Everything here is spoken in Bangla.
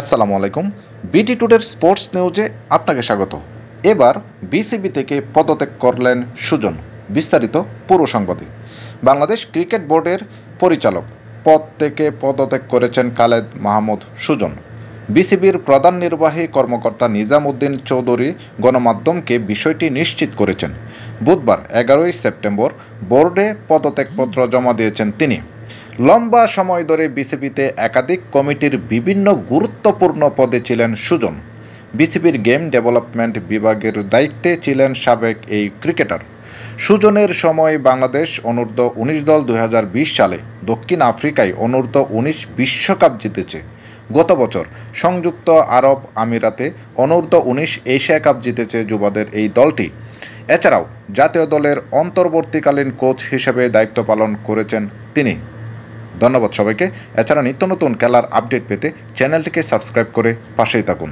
আসসালামু আলাইকুম বিটি টুডের স্পোর্টস নিউজে আপনাকে স্বাগত এবার বিসিবি থেকে পদত্যাগ করলেন সুজন বিস্তারিত পুরো সাংবাদিক বাংলাদেশ ক্রিকেট বোর্ডের পরিচালক পদ থেকে পদত্যাগ করেছেন খালেদ মাহমুদ সুজন বিসিবির প্রধান নির্বাহী কর্মকর্তা নিজাম উদ্দিন চৌধুরী গণমাধ্যমকে বিষয়টি নিশ্চিত করেছেন বুধবার এগারোই সেপ্টেম্বর বোর্ডে পদত্যাগপত্র জমা দিয়েছেন তিনি লম্বা সময় ধরে বিসিবিতে একাধিক কমিটির বিভিন্ন গুরুত্বপূর্ণ পদে ছিলেন সুজন বিসিবির গেম ডেভেলপমেন্ট বিভাগের দায়িত্বে ছিলেন সাবেক এই ক্রিকেটার সুজনের সময় বাংলাদেশ অনূর্ধ্ব উনিশ দল দু সালে দক্ষিণ আফ্রিকায় অনূর্ধ্ব উনিশ বিশ্বকাপ জিতেছে গত বছর সংযুক্ত আরব আমিরাতে অনূর্ধ্ব উনিশ এশিয়া কাপ জিতেছে যুবাদের এই দলটি এছাড়াও জাতীয় দলের অন্তর্বর্তীকালীন কোচ হিসেবে দায়িত্ব পালন করেছেন তিনি ধন্যবাদ সবাইকে এছাড়া নিত্য নতুন খেলার আপডেট পেতে চ্যানেলটিকে সাবস্ক্রাইব করে পাশেই থাকুন